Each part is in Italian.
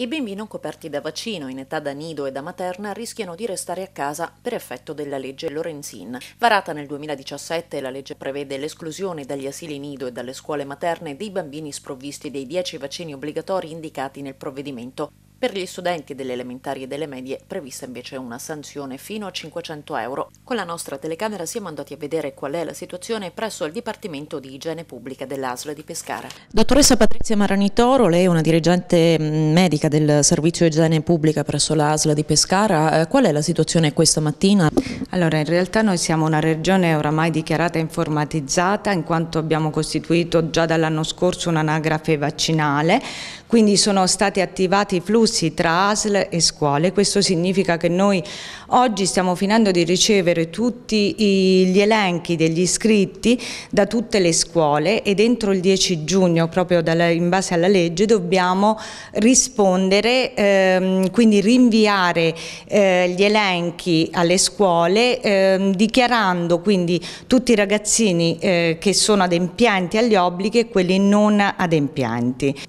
I bimbi non coperti da vaccino in età da nido e da materna rischiano di restare a casa per effetto della legge Lorenzin. Varata nel 2017, la legge prevede l'esclusione dagli asili nido e dalle scuole materne dei bambini sprovvisti dei 10 vaccini obbligatori indicati nel provvedimento. Per gli studenti delle elementari e delle medie è prevista invece una sanzione fino a 500 euro. Con la nostra telecamera siamo andati a vedere qual è la situazione presso il Dipartimento di Igiene Pubblica dell'Asla di Pescara. Dottoressa Patrizia Maranitoro, lei è una dirigente mm, medica del Servizio Igiene Pubblica presso l'Asla di Pescara. Eh, qual è la situazione questa mattina? Allora, in realtà noi siamo una regione oramai dichiarata informatizzata in quanto abbiamo costituito già dall'anno scorso un'anagrafe vaccinale, quindi sono stati attivati i flussi concorsi tra ASL e scuole. Questo significa che noi oggi stiamo finendo di ricevere tutti gli elenchi degli iscritti da tutte le scuole e entro il 10 giugno, proprio in base alla legge, dobbiamo rispondere, ehm, quindi rinviare eh, gli elenchi alle scuole, ehm, dichiarando quindi tutti i ragazzini eh, che sono adempienti agli obblighi e quelli non adempienti.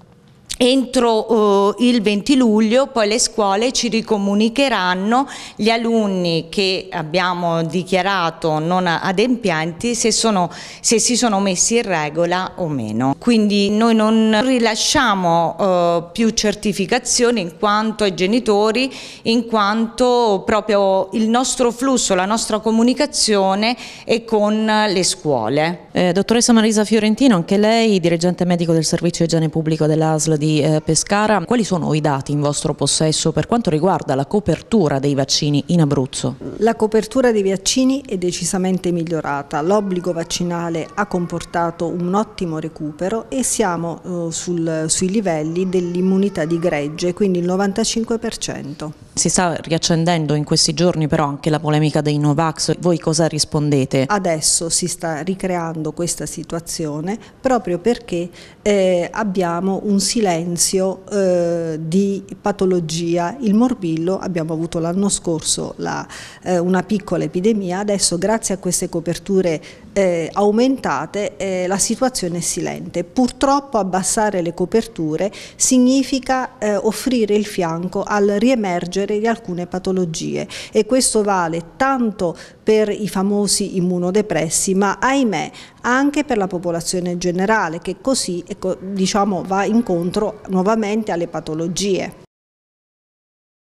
Entro eh, il 20 luglio poi le scuole ci ricomunicheranno gli alunni che abbiamo dichiarato non adempienti se, sono, se si sono messi in regola o meno. Quindi noi non rilasciamo eh, più certificazioni in quanto ai genitori, in quanto proprio il nostro flusso, la nostra comunicazione è con le scuole. Eh, dottoressa Marisa Fiorentino, anche lei dirigente medico del servizio igiene pubblico dell'ASL di eh, Pescara. Quali sono i dati in vostro possesso per quanto riguarda la copertura dei vaccini in Abruzzo? La copertura dei vaccini è decisamente migliorata. L'obbligo vaccinale ha comportato un ottimo recupero e siamo eh, sul, sui livelli dell'immunità di gregge, quindi il 95%. Si sta riaccendendo in questi giorni però anche la polemica dei Novax. Voi cosa rispondete? Adesso si sta ricreando questa situazione proprio perché eh, abbiamo un silenzio silenzio eh, di patologia. Il morbillo, abbiamo avuto l'anno scorso la, eh, una piccola epidemia, adesso grazie a queste coperture eh, aumentate eh, la situazione è silente. Purtroppo abbassare le coperture significa eh, offrire il fianco al riemergere di alcune patologie e questo vale tanto per i famosi immunodepressi ma ahimè anche per la popolazione generale che così ecco, diciamo, va incontro nuovamente alle patologie.